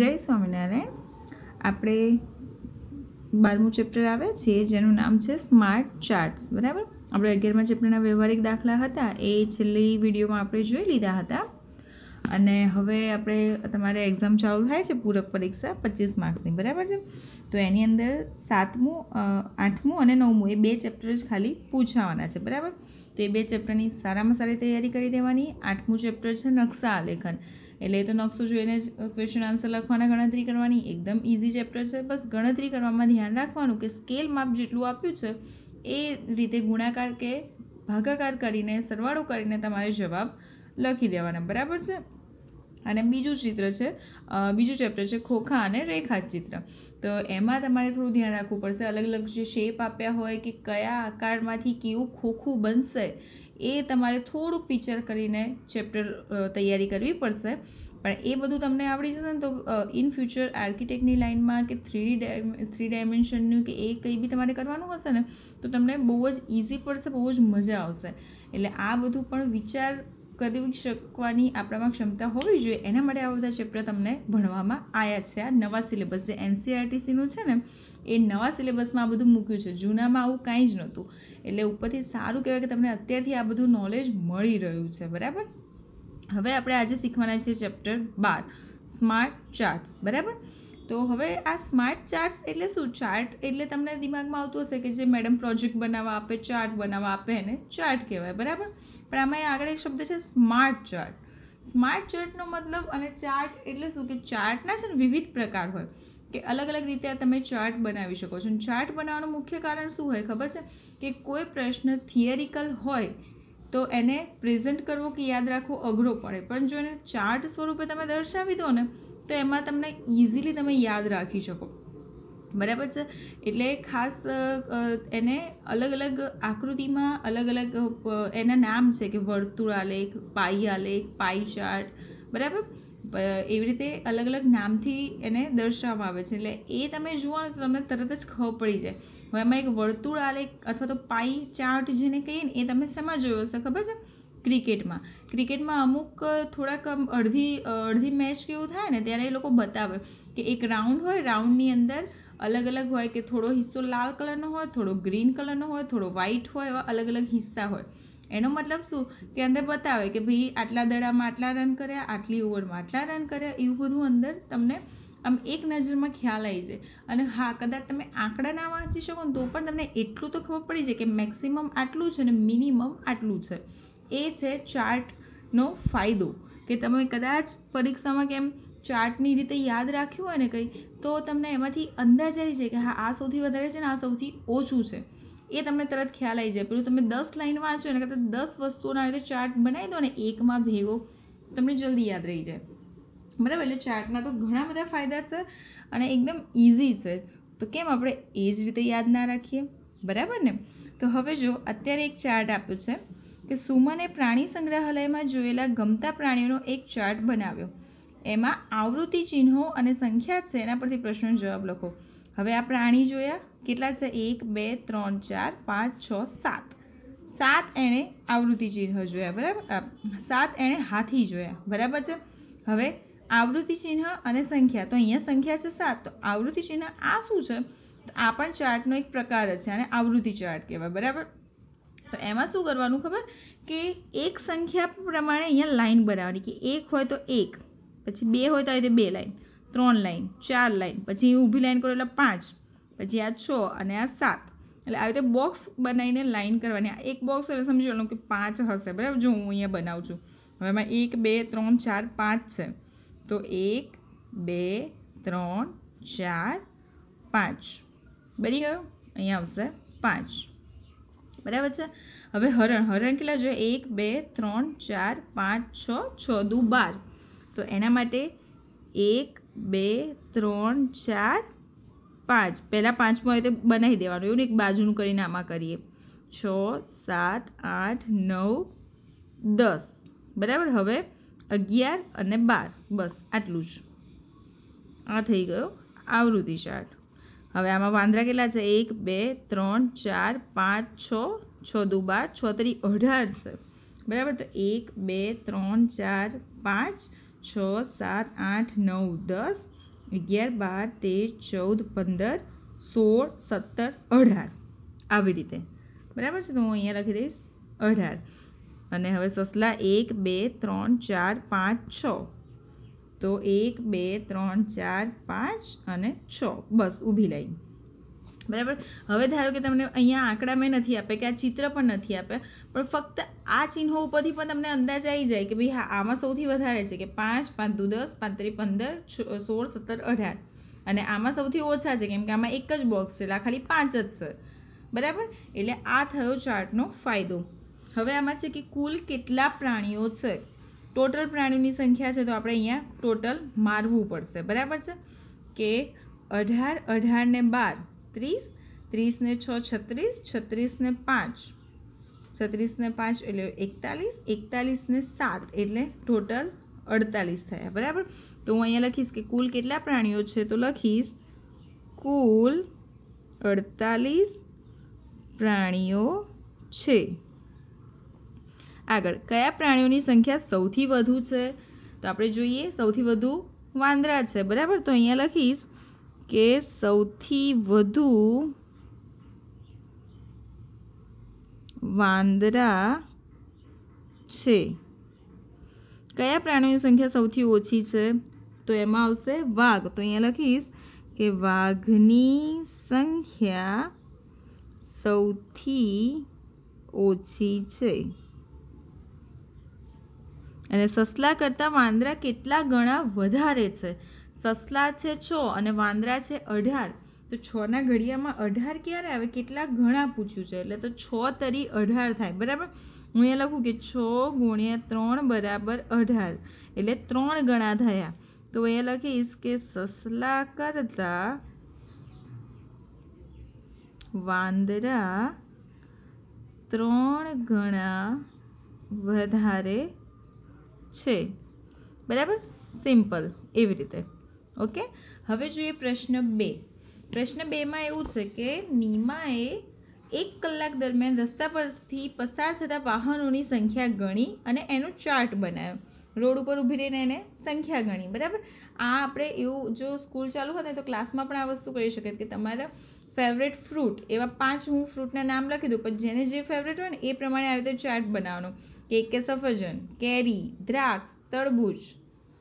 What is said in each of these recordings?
જય સ્વામિનારાયણ આપણે બારમું ચેપ્ટર આવે છે જેનું નામ છે સ્માર્ટ ચાર્ટ્સ બરાબર આપણે અગિયારમાં ચેપ્ટરના વ્યવહારિક દાખલા હતા એ છેલ્લી વિડીયોમાં આપણે જોઈ લીધા હતા અને હવે આપણે તમારે એક્ઝામ ચાલુ થાય છે પૂરક પરીક્ષા પચીસ માર્ક્સની બરાબર છે તો એની અંદર સાતમું આઠમું અને નવમું એ બે ચેપ્ટર જ ખાલી પૂછાવાના છે બરાબર તો એ બે ચેપ્ટરની સારામાં સારી તૈયારી કરી દેવાની આઠમું ચેપ્ટર છે નકશા આલેખન એટલે એ તો નકશો જોઈને જ ક્વેશ્ચન આન્સર લખવાના ગણતરી કરવાની એકદમ ઇઝી ચેપ્ટર છે બસ ગણતરી કરવામાં ધ્યાન રાખવાનું કે સ્કેલ માપ જેટલું આપ્યું છે એ રીતે ગુણાકાર કે ભાગાકાર કરીને સરવાળો કરીને તમારે જવાબ લખી દેવાના બરાબર છે અને બીજું ચિત્ર છે બીજું ચેપ્ટર છે ખોખા અને રેખાત ચિત્ર તો એમાં તમારે થોડું ધ્યાન રાખવું પડશે અલગ અલગ જે શેપ આપ્યા હોય કે કયા આકારમાંથી કેવું ખોખું બનશે એ તમારે થોડુંક વિચાર કરીને ચેપ્ટર તૈયારી કરવી પડશે પણ એ બધું તમને આવડી જશે ને તો ઇન ફ્યુચર આર્કિટેક્ટની લાઈનમાં કે થ્રી થ્રી ડાયમેન્શનનું કે એ કંઈ બી તમારે કરવાનું હશે ને તો તમને બહુ જ ઇઝી પડશે બહુ જ મજા આવશે એટલે આ બધું પણ વિચાર કરી શકવાની આપણામાં ક્ષમતા હોવી જોઈએ એના માટે આ બધા ચેપ્ટર તમને ભણવામાં આવ્યા છે આ નવા સિલેબસ જે એનસીઆરટીસીનું e છે ને એ નવા સિલેબસમાં આ બધું મૂક્યું છે જૂનામાં આવું કાંઈ જ નહોતું એટલે ઉપરથી સારું કહેવાય કે તમને અત્યારથી આ બધું નોલેજ મળી રહ્યું છે બરાબર હવે આપણે આજે શીખવાના છીએ ચેપ્ટર બાર સ્માર્ટ ચાર્ટ્સ બરાબર તો હવે આ સ્માર્ટ ચાર્ટ્સ એટલે શું ચાર્ટ એટલે તમને દિમાગમાં આવતું હશે કે જે મેડમ પ્રોજેક્ટ બનાવવા આપે ચાર્ટ બનાવવા આપે એને ચાર્ટ કહેવાય બરાબર પણ આમાં આગળ એક શબ્દ છે સ્માર્ટ ચાર્ટ સ્માર્ટ ચાર્ટનો મતલબ અને ચાર્ટ એટલે શું કે ચાર્ટના છે ને વિવિધ પ્રકાર હોય કે અલગ અલગ રીતે તમે ચાર્ટ બનાવી શકો છો ચાર્ટ બનાવવાનું મુખ્ય કારણ શું હોય ખબર છે કે કોઈ પ્રશ્ન થિયરિકલ હોય તો એને પ્રેઝન્ટ કરવો કે યાદ રાખવો અઘરો પડે પણ જો એને ચાર્ટ સ્વરૂપે તમે દર્શાવી દો ને તો એમાં તમને ઇઝીલી તમે યાદ રાખી શકો બરાબર છે એટલે ખાસ એને અલગ અલગ આકૃતિમાં અલગ અલગ એના નામ છે કે વર્તુળાલેખ પાહ્યાલેખ પાઈ ચાર્ટ બરાબર એવી રીતે અલગ અલગ નામથી એને દર્શાવવામાં આવે છે એટલે એ તમે જુઓ તો તમને તરત જ ખબર પડી જાય હવે એમાં એક વર્તુળ આલેખ અથવા તો પાઈ ચાર્ટ જેને કહીએ ને એ તમે શેમાં જોયો હશે ખબર છે ક્રિકેટમાં ક્રિકેટમાં અમુક થોડાક અડધી અડધી મેચ કેવું થાય ને ત્યારે એ લોકો બતાવે કે એક રાઉન્ડ હોય રાઉન્ડની અંદર અલગ અલગ હોય કે થોડો હિસ્સો લાલ કલરનો હોય થોડો ગ્રીન કલરનો હોય થોડો વ્હાઇટ હોય એવા અલગ અલગ હિસ્સા હોય એનો મતલબ શું કે અંદર બતાવે કે ભાઈ આટલા દડામાં આટલા રન કર્યા આટલી ઓવરમાં આટલા રન કર્યા એવું બધું અંદર તમને આમ એક નજરમાં ખ્યાલ આવી જાય અને હા કદાચ તમે આંકડા ના વાંચી શકો ને તો પણ તમને એટલું તો ખબર પડી જાય કે મેક્સિમમ આટલું છે અને મિનિમમ આટલું છે એ છે ચાર્ટનો ફાયદો કે તમે કદાચ પરીક્ષામાં કેમ ચાર્ટની રીતે યાદ રાખ્યું હોય ને કંઈ તો તમને એમાંથી અંદાજ આવી જાય કે હા આ સૌથી વધારે છે ને આ સૌથી ઓછું છે એ તમને તરત ખ્યાલ આવી જાય પેલું તમે દસ લાઈન વાંચો એના કરતાં દસ વસ્તુઓના આવી રીતે ચાર્ટ બનાવી દો ને એકમાં ભેગો તમને જલ્દી યાદ રહી જાય બરાબર એટલે ચાર્ટના તો ઘણા બધા ફાયદા છે અને એકદમ ઇઝી છે તો કેમ આપણે એ જ રીતે યાદ ના રાખીએ બરાબર ને તો હવે જો અત્યારે એક ચાર્ટ આપ્યો છે કે સુમને પ્રાણી સંગ્રહાલયમાં જોયેલા ગમતા પ્રાણીઓનો એક ચાર્ટ બનાવ્યો એમાં આવૃત્તિ ચિહ્નો અને સંખ્યા છે એના પરથી પ્રશ્નનો જવાબ લખો હવે આ પ્રાણી જોયા કેટલા છે એક બે ત્રણ ચાર પાંચ છ સાત સાત એણે આવૃત્તિ ચિહ્નો જોયા બરાબર સાત એણે હાથી જોયા બરાબર છે હવે આવૃત્તિ ચિહ્ન અને સંખ્યા તો અહીંયા સંખ્યા છે સાત તો આવૃત્તિ ચિહ્ન આ શું છે તો આ પણ ચાર્ટનો એક પ્રકાર છે અને આવૃત્તિ ચાર્ટ કહેવાય બરાબર તો એમાં શું કરવાનું ખબર કે એક સંખ્યા પ્રમાણે અહીંયા લાઈન બનાવવાની કે એક હોય તો એક પછી બે હોય તો આવી રીતે બે લાઈન ત્રણ લાઈન ચાર લાઈન પછી ઊભી લાઈન કરો એટલે પાંચ પછી આ છ અને આ સાત એટલે આવી રીતે બોક્સ બનાવીને લાઈન કરવાની આ એક બોક્સ એટલે સમજી લો કે પાંચ હશે બરાબર જો હું અહીંયા બનાવું છું હવે એમાં એક બે ત્રણ ચાર પાંચ છે તો એક બે ત્રણ ચાર પાંચ બની ગયો અહીંયા આવશે પાંચ બરાબર છે હવે હરણ હરણ કેટલા જોઈએ એક બે ત્રણ ચાર પાંચ છ છ દુ બાર તો એના માટે એક બે ત્રણ ચાર પાંચ પહેલાં પાંચમું આવે તે બનાવી દેવાનું એવું ને એક બાજુનું કરીને આમાં કરીએ છ સાત આઠ નવ દસ બરાબર હવે અગિયાર અને બાર બસ આટલું જ આ થઈ ગયો આવૃત્તિ ચાર્ટ હવે આમાં વાંદરા કેટલા છે એક બે ત્રણ ચાર પાંચ છ છ દુ બાર છ તરી અઢાર છે બરાબર તો એક બે ત્રણ ચાર પાંચ છ સાત આઠ નવ દસ અગિયાર બાર તેર ચૌદ પંદર સોળ સત્તર અઢાર આવી રીતે બરાબર છે તો હું અહીંયા લખી દઈશ અઢાર અને હવે સસલા એક બે ત્રણ ચાર પાંચ છ તો એક બે ત્રણ ચાર પાંચ અને છ બસ ઊભી લાઈન બરાબર હવે ધારો કે તમને અહીંયા આંકડા મેં નથી આપે કે આ ચિત્ર પણ નથી આપે પણ ફક્ત આ ચિહ્નો ઉપરથી પણ તમને અંદાજ આવી જાય કે ભાઈ હા આમાં સૌથી વધારે છે કે પાંચ પાંચ દુ દસ પાંત્રી પંદર સોળ સત્તર અઢાર અને આમાં સૌથી ઓછા છે કેમ કે આમાં એક જ બોક્સ છે આ ખાલી પાંચ જ છે બરાબર એટલે આ થયો ચાર્ટનો ફાયદો હવે આમાં છે કે કુલ કેટલા પ્રાણીઓ છે ટોટલ પ્રાણીઓની સંખ્યા છે તો આપણે અહીંયા ટોટલ મારવું પડશે બરાબર છે કે અઢાર અઢારને બાર ત્રીસ ત્રીસને છ છત્રીસ છત્રીસને પાંચ છત્રીસને પાંચ એટલે એકતાલીસ એકતાલીસને સાત એટલે ટોટલ અડતાલીસ થયા બરાબર તો હું અહીંયા લખીશ કે કુલ કેટલા પ્રાણીઓ છે તો લખીશ કુલ અડતાલીસ પ્રાણીઓ છે આગળ કયા પ્રાણીઓની સંખ્યા સૌથી વધુ છે તો આપણે જોઈએ સૌથી વધુ વાંદરા છે બરાબર તો અહીંયા લખીશ કે સૌથી વધુ વાંદરા છે કયા પ્રાણીઓની સંખ્યા સૌથી ઓછી છે તો એમાં આવશે વાઘ તો અહીંયા લખીશ કે વાઘની સંખ્યા સૌથી ઓછી છે અને સસલા કરતાં વાંદરા કેટલા ગણા વધારે છે સસલા છે છ અને વાંદરા છે અઢાર તો છના ઘડિયામાં અઢાર ક્યારે આવે કેટલા ઘણા પૂછ્યું છે એટલે તો છ તરી અઢાર થાય બરાબર હું અહીંયા લખું કે છ ગુણ્યા ત્રણ બરાબર અઢાર એટલે ત્રણ ગણા થયા તો અહીંયા લખીશ કે સસલા કરતા વાંદરા ત્રણ ગણા વધારે છે બરાબર સિમ્પલ એવી રીતે ઓકે હવે જોઈએ પ્રશ્ન બે પ્રશ્ન બેમાં એવું છે કે નીમાએ એક કલાક દરમિયાન રસ્તા પરથી પસાર થતા વાહનોની સંખ્યા ગણી અને એનો ચાર્ટ બનાવ્યો રોડ ઉપર ઊભી રહીને એને સંખ્યા ગણી બરાબર આ આપણે એવું જો સ્કૂલ ચાલુ હોત ને તો ક્લાસમાં પણ આ વસ્તુ કરી શકે કે તમારા ફેવરેટ ફ્રૂટ એવા પાંચ હું ફ્રૂટના નામ લખી દઉં પણ જેને જે ફેવરેટ હોય ને એ પ્રમાણે આવી રીતે ચાર્ટ બનાવવાનો કે કે સફરજન કેરી દ્રાક્ષ તરબૂચ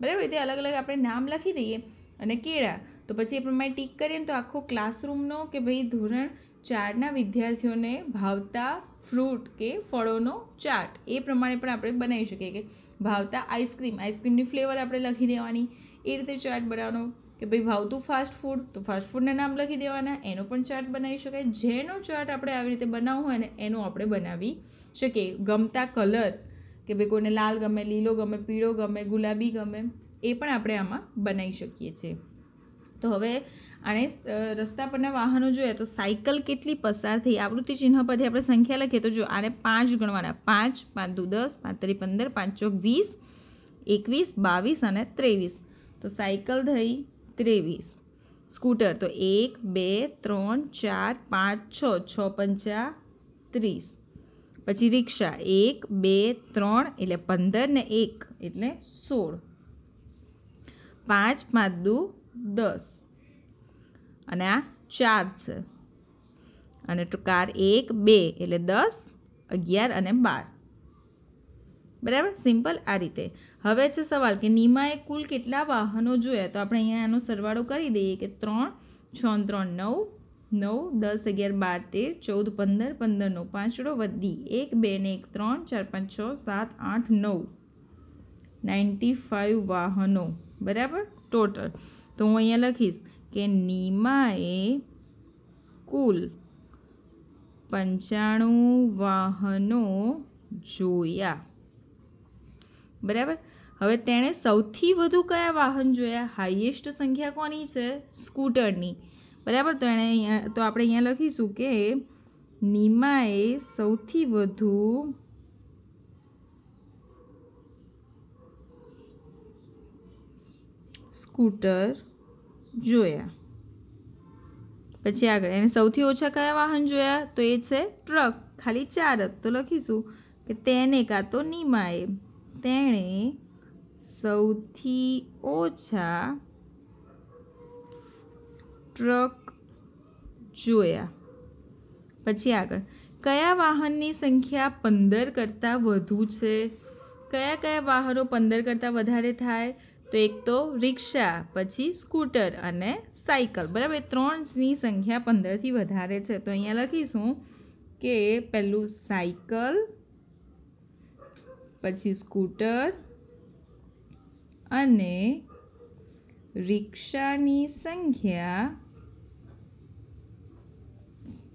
બરાબર રીતે અલગ અલગ આપણે નામ લખી દઈએ અને કેળા તો પછી એ પ્રમાણે ટીક કરીએ ને તો આખો ક્લાસરૂમનો કે ભાઈ ધોરણ ચારના વિદ્યાર્થીઓને ભાવતા ફ્રૂટ કે ફળોનો ચાટ એ પ્રમાણે પણ આપણે બનાવી શકીએ કે ભાવતા આઈસ્ક્રીમ આઈસ્ક્રીમની ફ્લેવર આપણે લખી દેવાની એ રીતે ચાટ બનાવવાનો કે ભાઈ ભાવતું ફાસ્ટ ફૂડ તો ફાસ્ટ ફૂડના નામ લખી દેવાના એનો પણ ચાટ બનાવી શકાય જેનો ચાટ આપણે આવી રીતે બનાવવું હોય ને એનો આપણે બનાવી શકીએ ગમતા કલર કે ભાઈ કોઈને લાલ ગમે લીલો ગમે પીળો ગમે ગુલાબી ગમે એ પણ આપણે આમાં બનાવી શકીએ છીએ તો હવે આને રસ્તા પરના વાહનો જોઈએ તો સાયકલ કેટલી પસાર થઈ આવૃત્તિ ચિહ્ન પરથી આપણે સંખ્યા લખીએ તો જો આને પાંચ ગણવાના પાંચ પાંચ દુ દસ પાંચ ત્રી પંદર પાંચ ચોક વીસ એકવીસ બાવીસ અને ત્રેવીસ તો સાયકલ થઈ ત્રેવીસ સ્કૂટર તો એક બે ત્રણ ચાર પાંચ છ છ પંચા ત્રીસ પછી રિક્ષા એક બે ત્રણ એટલે પંદર ને એક એટલે સોળ પાંચ પાંચ દૂ દસ અને આ ચાર છે અને ટુકાર એક બે એટલે દસ અગિયાર અને બાર બરાબર સિમ્પલ આ રીતે હવે છે સવાલ કે નિમાએ કુલ કેટલા વાહનો જોયા તો આપણે અહીંયા આનો સરવાળો કરી દઈએ કે ત્રણ છ ત્રણ નવ નવ દસ અગિયાર બાર તેર ચૌદ પંદર પંદરનો પાંચડો વધી એક બે ને એક ત્રણ ચાર પાંચ છ સાત આઠ નવ નાઇન્ટી ફાઇવ વાહનો બરાબર ટોટલ તો હું અહીંયા લખીશ કે નીમાએ કુલ પંચાણું વાહનો જોયા બરાબર હવે તેણે સૌથી વધુ કયા વાહન જોયા હાઈએસ્ટ સંખ્યા કોની છે સ્કૂટરની બરાબર તો એણે અહીંયા તો આપણે અહીંયા લખીશું કે નીમાએ સૌથી વધુ સ્કૂટર જોયા પછી આગળ એને સૌથી ઓછા કયા વાહન જોયા તો એ છે ટ્રક ખાલી ચાર જ તો લખીશું કે તેને કાં તો નિમાએ તેણે સૌથી ઓછા ટ્રક જોયા પછી આગળ કયા વાહનની સંખ્યા પંદર કરતાં વધુ છે કયા કયા વાહનો પંદર કરતાં વધારે થાય તો એક તો રિક્ષા પછી સ્કૂટર અને સાયકલ બરાબર ત્રણની સંખ્યા પંદરથી વધારે છે તો અહીંયા લખીશું કે પહેલું સાયકલ પછી સ્કૂટર અને રિક્ષાની સંખ્યા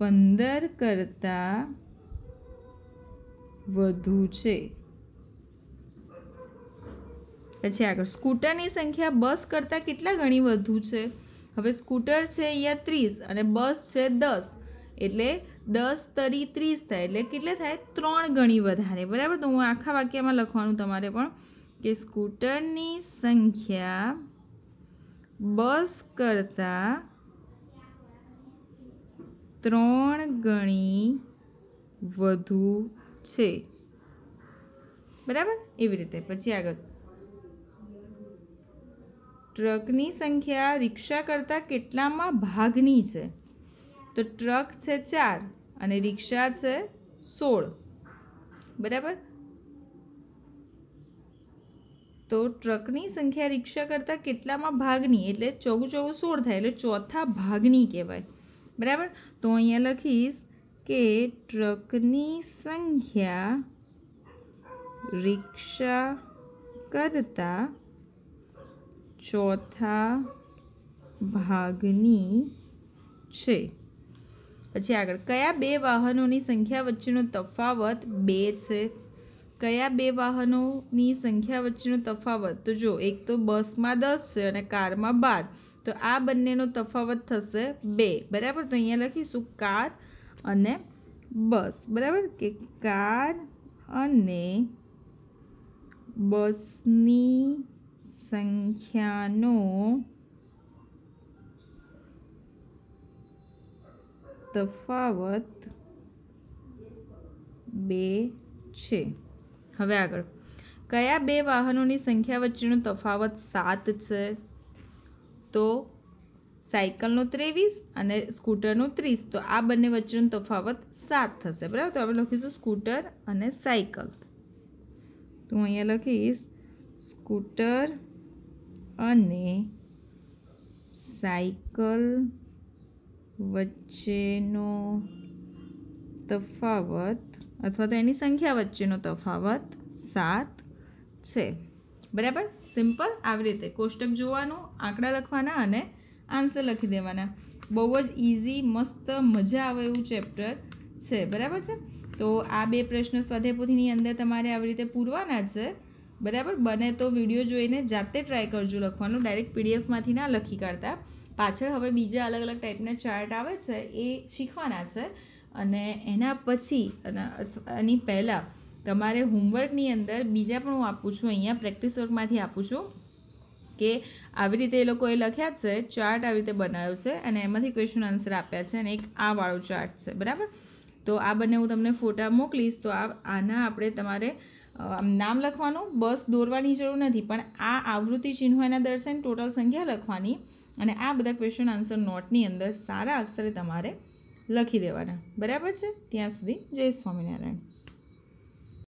પંદર કરતાં વધુ છે પછી આગળ સ્કૂટરની સંખ્યા બસ કરતાં કેટલા ગણી વધુ છે હવે સ્કૂટર છે અહીંયા ત્રીસ અને બસ છે દસ એટલે દસ તરી ત્રીસ થાય એટલે કેટલે થાય ત્રણ ગણી વધારે બરાબર તો હું આખા વાક્યમાં લખવાનું તમારે પણ કે સ્કૂટરની સંખ્યા બસ કરતાં ત્રણ ગણી વધુ છે બરાબર એવી રીતે પછી આગળ ટ્રકની સંખ્યા રિક્ષા કરતાં કેટલામાં ભાગની છે તો ટ્રક છે ચાર અને રિક્ષા છે સોળ બરાબર તો ટ્રકની સંખ્યા રિક્ષા કરતાં કેટલામાં ભાગની એટલે ચૌદ ચૌદ સોળ થાય એટલે ચોથા ભાગની કહેવાય બરાબર તો અહીંયા લખીશ કે ટ્રકની સંખ્યા રિક્ષા કરતાં ચોથા ભાગની છે પછી આગળ કયા બે વાહનોની સંખ્યા વચ્ચેનો તફાવત બે છે કયા બે વાહનોની સંખ્યા વચ્ચેનો તફાવત તો જો એક તો બસમાં દસ છે અને કારમાં બાર તો આ બંનેનો તફાવત થશે બે બરાબર તો અહીંયા લખીશું કાર અને બસ બરાબર કે કાર અને બસની સંખ્યાનો તફાવત બે છે હવે આગળ કયા બે વાહનોની સંખ્યા વચ્ચેનો તફાવત સાત છે તો સાયકલનું ત્રેવીસ અને સ્કૂટરનો ત્રીસ તો આ બંને વચ્ચેનો તફાવત સાત થશે બરાબર તો હવે લખીશું સ્કૂટર અને સાયકલ તો અહીંયા લખીશ સ્કૂટર અને સાયકલ વચ્ચેનો તફાવત અથવા તો એની સંખ્યા વચ્ચેનો તફાવત સાત છે બરાબર સિમ્પલ આવી રીતે કોષ્ટક જોવાનું આંકડા લખવાના અને આન્સર લખી દેવાના બહુ જ ઇઝી મસ્ત મજા આવે એવું ચેપ્ટર છે બરાબર છે તો આ બે પ્રશ્નો સ્વાધ્યાયપોથીની અંદર તમારે આવી રીતે પૂરવાના છે બરાબર બને તો વિડીયો જોઈને જાતે ટ્રાય કરજો લખવાનું ડાયરેક્ટ પીડીએફમાંથી ના લખી કાઢતા પાછળ હવે બીજા અલગ અલગ ટાઈપના ચાર્ટ આવે છે એ શીખવાના છે અને એના પછી અને એની પહેલાં તમારે હોમવર્કની અંદર બીજા પણ હું આપું છું અહીંયા પ્રેક્ટિસ વર્કમાંથી આપું છું કે આવી રીતે એ લોકોએ લખ્યા છે ચાર્ટ આવી રીતે બનાવ્યો છે અને એમાંથી ક્વેશ્ચન આન્સર આપ્યા છે અને એક આ વાળો ચાર્ટ છે બરાબર તો આ બંને હું તમને ફોટા મોકલીશ તો આ આના આપણે તમારે આમ નામ લખવાનું બસ દોરવાની જરૂર નથી પણ આ આવૃત્તિ ચિહ્નો એના દર્શાવીને ટોટલ સંખ્યા લખવાની અને આ બધા ક્વેશ્ચન આન્સર નોટની અંદર સારા અક્ષરે તમારે લખી દેવાના બરાબર છે ત્યાં સુધી જય સ્વામિનારાયણ